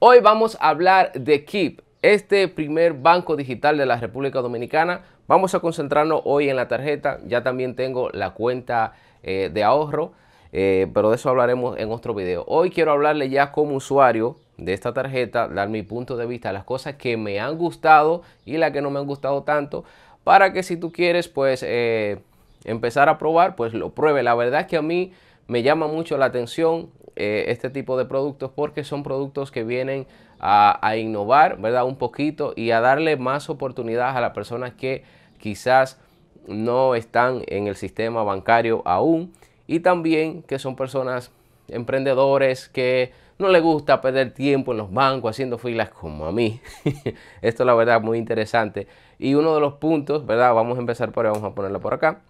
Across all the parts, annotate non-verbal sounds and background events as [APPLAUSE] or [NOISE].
Hoy vamos a hablar de Keep, este primer banco digital de la República Dominicana. Vamos a concentrarnos hoy en la tarjeta. Ya también tengo la cuenta eh, de ahorro, eh, pero de eso hablaremos en otro video. Hoy quiero hablarle ya como usuario de esta tarjeta, dar mi punto de vista, las cosas que me han gustado y las que no me han gustado tanto, para que si tú quieres, pues eh, empezar a probar, pues lo pruebe. La verdad es que a mí me llama mucho la atención eh, este tipo de productos porque son productos que vienen a, innovar, ¿verdad? Un poquito y a darle más oportunidades a las personas que quizás no están en el sistema bancario aún y también que son personas emprendedores que no les gusta perder tiempo en los bancos haciendo filas como a mí. [LAUGHS] Esto la verdad muy interesante y uno de los puntos, ¿verdad? Vamos a empezar por vamos a ponerlo por acá.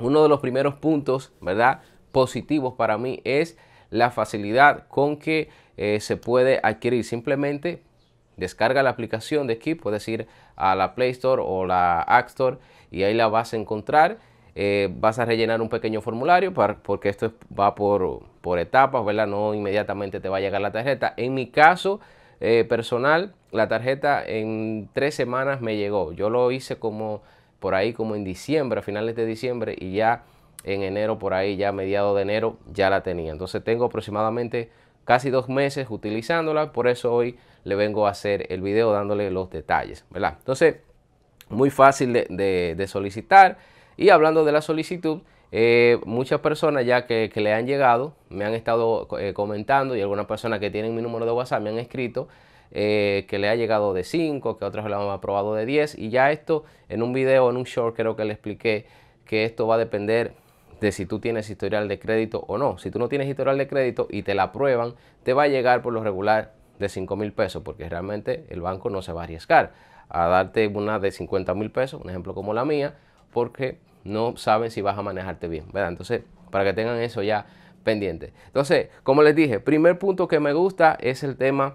Uno de los primeros puntos, ¿verdad? positivos para mí es la facilidad con que eh, se puede adquirir. Simplemente descarga la aplicación de aquí puedes ir a la Play Store o la App Store y ahí la vas a encontrar. Eh, vas a rellenar un pequeño formulario porque esto va por, etapas, ¿verdad? No inmediatamente te va a llegar la tarjeta. En mi caso eh, personal, la tarjeta en tres semanas me llegó. Yo lo hice como por ahí, como en diciembre, a finales de diciembre, y ya en enero, por ahí ya mediados de enero, ya la tenía. Entonces tengo aproximadamente casi dos meses utilizándola, por eso hoy le vengo a hacer el video dándole los detalles, ¿verdad? Entonces, muy fácil de, solicitar. Y hablando de la solicitud, eh, muchas personas ya que, le han llegado, me han estado eh, comentando y algunas personas que tienen mi número de WhatsApp me han escrito eh, que le ha llegado de 5, que otras le han aprobado de 10 y ya esto en un video, en un short creo que le expliqué que esto va a depender de si tú tienes historial de crédito o no. Si tú no tienes historial de crédito y te la aprueban, te va a llegar por lo regular de 5 mil pesos, porque realmente el banco no se va a arriesgar a darte una de 50 mil pesos, un ejemplo como la mía, porque no saben si vas a manejarte bien, ¿verdad? Entonces, para que tengan eso ya pendiente. Entonces, como les dije, primer punto que me gusta es el tema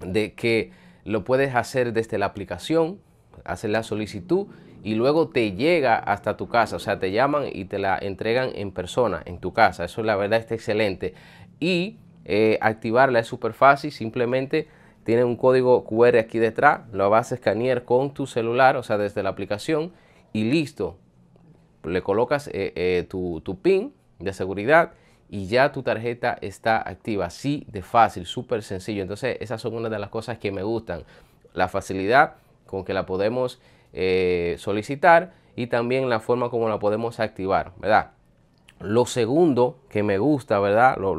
de que lo puedes hacer desde la aplicación, hacer la solicitud y luego te llega hasta tu casa, o sea, te llaman y te la entregan en persona, en tu casa. Eso la verdad está excelente. Y eh, activarla es súper fácil, simplemente tiene un código QR aquí detrás, lo vas a escanear con tu celular, o sea, desde la aplicación y listo. Le colocas eh, eh, tu, tu PIN de seguridad y ya tu tarjeta está activa. Así de fácil, súper sencillo. Entonces, esas son una de las cosas que me gustan. La facilidad con que la podemos eh, solicitar y también la forma como la podemos activar, ¿verdad? Lo segundo que me gusta, ¿verdad? Lo,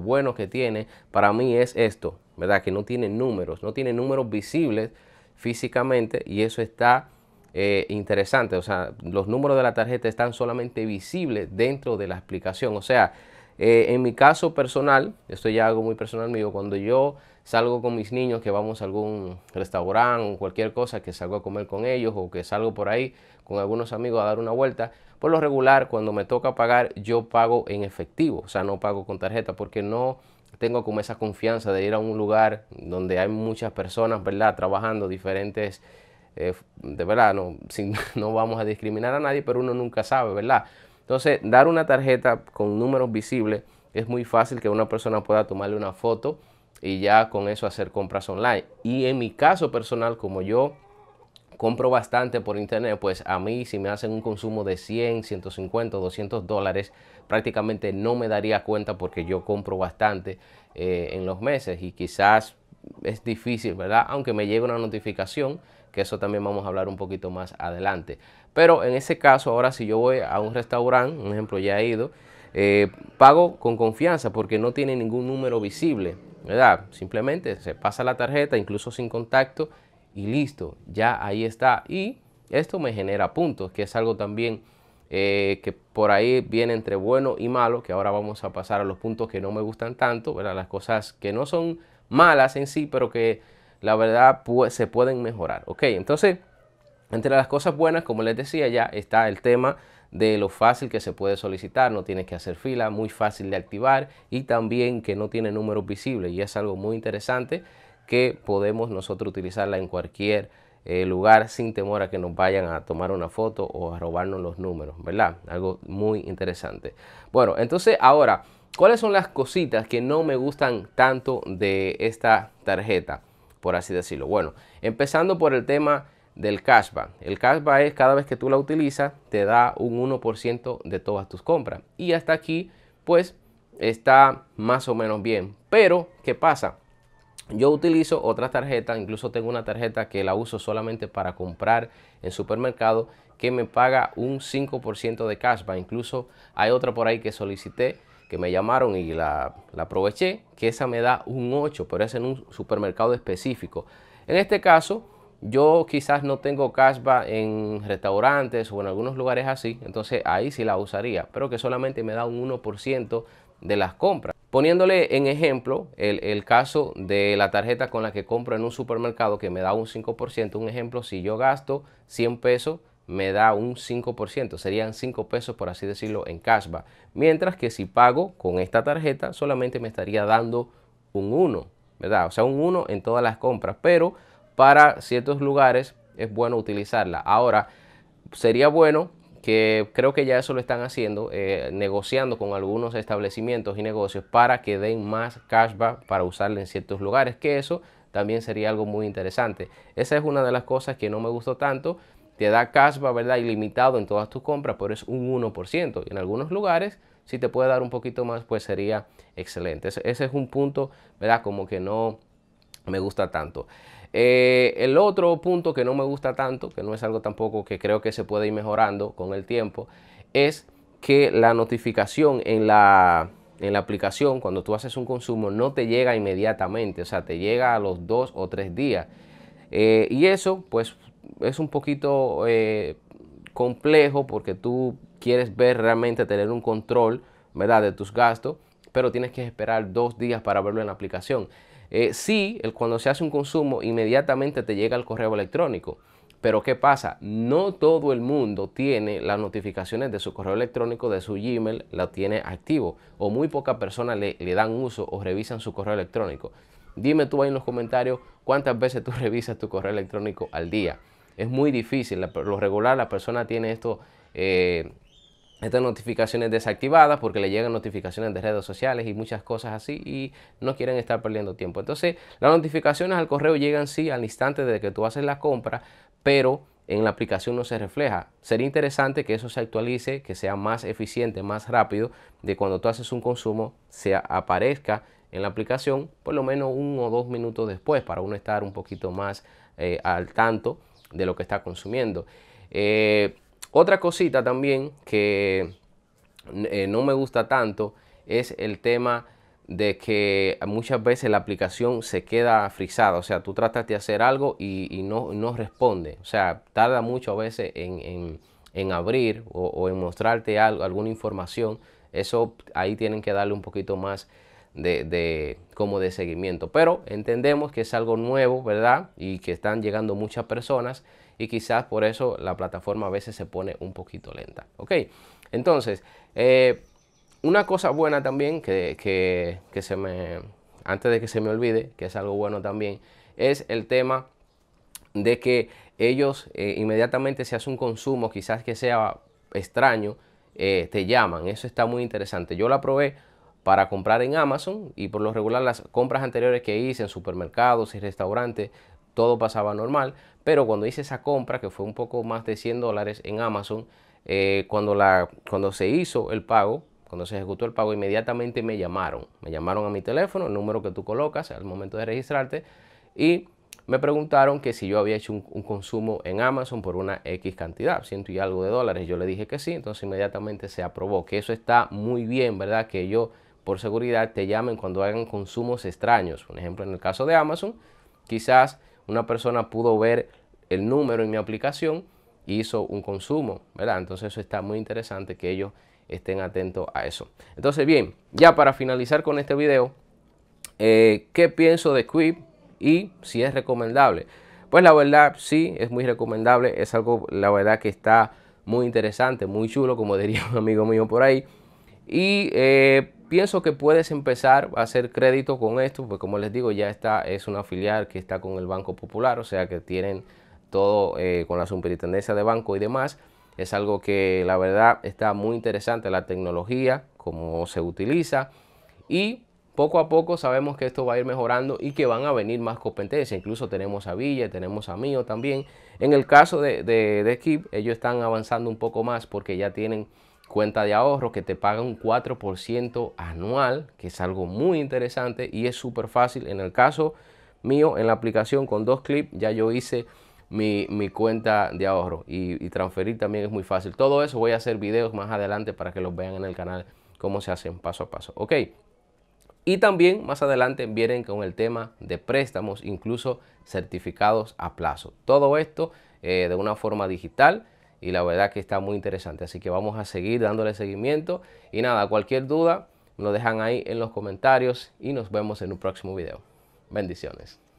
bueno que tiene para mí es esto, ¿verdad? Que no tiene números, no tiene números visibles físicamente y eso está eh, interesante. O sea, los números de la tarjeta están solamente visibles dentro de la aplicación. O sea, eh, en mi caso personal, esto ya algo muy personal mío, cuando yo salgo con mis niños, que vamos a algún restaurante o cualquier cosa, que salgo a comer con ellos o que salgo por ahí con algunos amigos a dar una vuelta, por lo regular cuando me toca pagar yo pago en efectivo, o sea, no pago con tarjeta porque no tengo como esa confianza de ir a un lugar donde hay muchas personas, ¿verdad? Trabajando diferentes, eh, de verdad, no, [LAUGHS] no vamos a discriminar a nadie, pero uno nunca sabe, ¿verdad? Entonces, dar una tarjeta con números visibles es muy fácil que una persona pueda tomarle una foto y ya con eso hacer compras online. Y en mi caso personal, como yo compro bastante por internet, pues a mí si me hacen un consumo de 100, 150, 200 dólares, prácticamente no me daría cuenta porque yo compro bastante eh, en los meses y quizás es difícil, ¿verdad? Aunque me llegue una notificación que eso también vamos a hablar un poquito más adelante. Pero en ese caso, ahora si yo voy a un restaurante, un ejemplo ya he ido, eh, pago con confianza porque no tiene ningún número visible, ¿verdad? Simplemente se pasa la tarjeta, incluso sin contacto, y listo, ya ahí está. Y esto me genera puntos, que es algo también eh, que por ahí viene entre bueno y malo, que ahora vamos a pasar a los puntos que no me gustan tanto, ¿verdad? Las cosas que no son malas en sí, pero que la verdad se pueden mejorar. Ok, entonces, entre las cosas buenas, como les decía ya, está el tema de lo fácil que se puede solicitar, no tienes que hacer fila, muy fácil de activar y también que no tiene números visibles y es algo muy interesante que podemos nosotros utilizarla en cualquier eh, lugar sin temor a que nos vayan a tomar una foto o a robarnos los números, ¿verdad? Algo muy interesante. Bueno, entonces ahora, ¿cuáles son las cositas que no me gustan tanto de esta tarjeta? por así decirlo. Bueno, empezando por el tema del cashback. El cashback es cada vez que tú la utilizas te da un 1% de todas tus compras. Y hasta aquí pues está más o menos bien. Pero, ¿qué pasa? Yo utilizo otras tarjetas, incluso tengo una tarjeta que la uso solamente para comprar en supermercado que me paga un 5% de cashback. Incluso hay otra por ahí que solicité que me llamaron y la, aproveché, que esa me da un 8, pero es en un supermercado específico. En este caso, yo quizás no tengo cashback en restaurantes o en algunos lugares así, entonces ahí sí la usaría, pero que solamente me da un 1% de las compras. Poniéndole en ejemplo el, el, caso de la tarjeta con la que compro en un supermercado que me da un 5%, un ejemplo, si yo gasto 100 pesos me da un 5%, serían 5 pesos por así decirlo en cashback. Mientras que si pago con esta tarjeta solamente me estaría dando un 1, ¿verdad? O sea, un 1 en todas las compras, pero para ciertos lugares es bueno utilizarla. Ahora, sería bueno que creo que ya eso lo están haciendo, eh, negociando con algunos establecimientos y negocios para que den más cashback para usarla en ciertos lugares, que eso también sería algo muy interesante. Esa es una de las cosas que no me gustó tanto te da cashback, ¿verdad? Ilimitado en todas tus compras, pero es un 1%. Y en algunos lugares, si te puede dar un poquito más, pues sería excelente. Ese, es un punto, ¿verdad? Como que no me gusta tanto. Eh, el otro punto que no me gusta tanto, que no es algo tampoco que creo que se puede ir mejorando con el tiempo, es que la notificación en la, en la aplicación, cuando tú haces un consumo, no te llega inmediatamente, o sea, te llega a los dos o tres días. Eh, y eso, pues, es un poquito eh, complejo porque tú quieres ver realmente tener un control ¿verdad? de tus gastos, pero tienes que esperar dos días para verlo en la aplicación. Eh, sí, el, cuando se hace un consumo, inmediatamente te llega el correo electrónico. Pero ¿qué pasa? No todo el mundo tiene las notificaciones de su correo electrónico, de su Gmail, la tiene activo. O muy pocas personas le, le, dan uso o revisan su correo electrónico. Dime tú ahí en los comentarios cuántas veces tú [LAUGHS] revisas tu correo electrónico al día. Es muy difícil. lo regular, la persona tiene esto, eh, estas notificaciones desactivadas porque le llegan notificaciones de redes sociales y muchas cosas así y no quieren estar perdiendo tiempo. Entonces, las notificaciones al correo llegan sí al instante de que tú haces la compra, pero en la aplicación no se refleja. Sería interesante que eso se actualice, que sea más eficiente, más rápido, de cuando tú haces un consumo, se aparezca en la aplicación por lo menos uno o dos minutos después para uno estar un poquito más eh, al tanto de lo que está consumiendo. Eh, otra cosita también que eh, no me gusta tanto es el tema de que muchas veces la aplicación se queda frisada, o sea, tú tratas de hacer algo y, no, responde, o sea, tarda mucho a veces en, abrir o, o, en mostrarte algo, alguna información, eso ahí tienen que darle un poquito más de, como de seguimiento. Pero entendemos que es algo nuevo, ¿verdad? Y que están llegando muchas personas y quizás por eso la plataforma a veces se pone un poquito lenta. ¿Ok? Entonces, eh, una cosa buena también que, que, se me, antes de que se me olvide, que es algo bueno también, es el tema de que ellos eh, inmediatamente se hace un consumo, quizás que sea extraño, eh, te llaman. Eso está muy interesante. Yo la probé para comprar en Amazon y por lo regular las compras anteriores que hice en supermercados y restaurantes, todo pasaba normal, pero cuando hice esa compra, que fue un poco más de 100 dólares en Amazon, eh, cuando, la, cuando se hizo el pago, cuando se ejecutó el pago, inmediatamente me llamaron. Me llamaron a mi teléfono, el número que tú colocas al momento de registrarte, y me preguntaron que si yo había hecho un, un, consumo en Amazon por una X cantidad, ciento y algo de dólares. Yo le dije que sí, entonces inmediatamente se aprobó, que eso está muy bien, ¿verdad? Que yo por seguridad te llamen cuando hagan consumos extraños. Por ejemplo, en el caso de Amazon, quizás una persona pudo ver el número en mi aplicación y hizo un consumo, ¿verdad? Entonces eso está muy interesante que ellos estén atentos a eso. Entonces bien, ya para finalizar con este video, eh, ¿qué pienso de Quip y si es recomendable? Pues la verdad sí, es muy recomendable, es algo la verdad que está muy interesante, muy chulo, como [LAUGHS] diría un amigo mío por ahí. Y eh, pienso que puedes empezar a hacer crédito con esto, pues como les digo, ya está, es una filial que está con el Banco Popular, o sea que tienen todo eh, con la superintendencia de banco y demás. Es algo que la verdad está muy interesante, la tecnología, cómo se utiliza. Y poco a poco sabemos que esto va a ir mejorando y que van a venir más competencias. Incluso tenemos a Villa, tenemos a Mío también. En el caso de, de, ellos están avanzando un poco más porque ya tienen cuenta de ahorro que te paga un 4% anual, que es algo muy interesante y es súper fácil. En el caso mío, en la aplicación con dos clips, ya yo hice mi, cuenta de ahorro y, transferir también es muy fácil. Todo eso voy a hacer videos más adelante para que los vean en el canal cómo se hacen paso a paso. Ok. Y también más adelante vienen con el tema de préstamos, incluso certificados a plazo. Todo esto eh, de una forma digital y la verdad que está muy interesante. Así que vamos a seguir dándole seguimiento y nada, cualquier duda lo dejan ahí en los comentarios y nos vemos en un próximo video. Bendiciones.